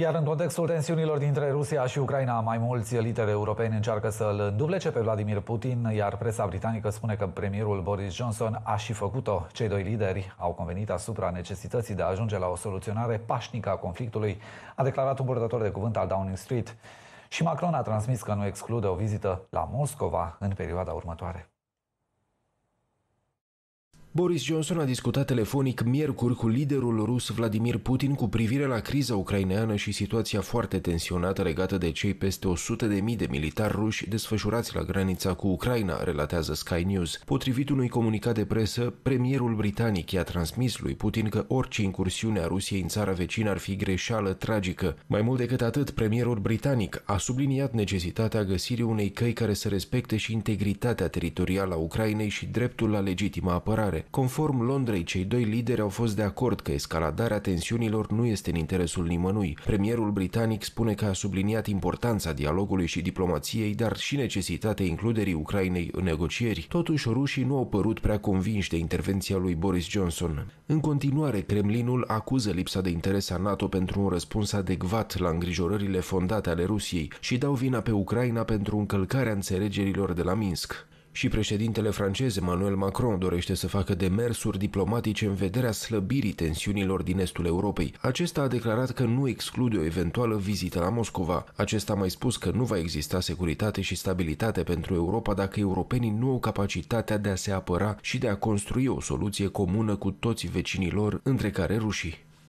Iar în contextul tensiunilor dintre Rusia și Ucraina, mai mulți lideri europeni încearcă să-l înduvlece pe Vladimir Putin, iar presa britanică spune că premierul Boris Johnson a și făcut-o. Cei doi lideri au convenit asupra necesității de a ajunge la o soluționare pașnică a conflictului, a declarat un purtător de cuvânt al Downing Street. Și Macron a transmis că nu exclude o vizită la Moscova în perioada următoare. Boris Johnson a discutat telefonic miercuri cu liderul rus Vladimir Putin cu privire la criza ucraineană și situația foarte tensionată legată de cei peste 100.000 de militari ruși desfășurați la granița cu Ucraina, relatează Sky News. Potrivit unui comunicat de presă, premierul britanic i-a transmis lui Putin că orice incursiune a Rusiei în țara vecină ar fi greșeală tragică. Mai mult decât atât, premierul britanic a subliniat necesitatea găsirii unei căi care să respecte și integritatea teritorială a Ucrainei și dreptul la legitimă apărare escaladare. Conform Londrei, cei doi lideri au fost de acord că escaladarea tensiunilor nu este în interesul nimănui. Premierul britanic spune că a subliniat importanța dialogului și diplomației, dar și necesitatea includerii Ucrainei în negocieri. Totuși, rușii nu au părut prea convinși de intervenția lui Boris Johnson. În continuare, Kremlinul acuză lipsa de interes a NATO pentru un răspuns adecvat la îngrijorările fondate ale Rusiei și dau vina pe Ucraina pentru încălcarea înțelegerilor de la Minsk și președintele francez Emmanuel Macron dorește să facă demersuri diplomatice în vederea slăbirii tensiunilor din estul Europei. Acesta a declarat că nu exclude o eventuală vizită la Moscova. Acesta a mai spus că nu va exista securitate și stabilitate pentru Europa dacă europenii nu au capacitatea de a se apăra și de a construi o soluție comună cu toți vecinilor, între care rușii.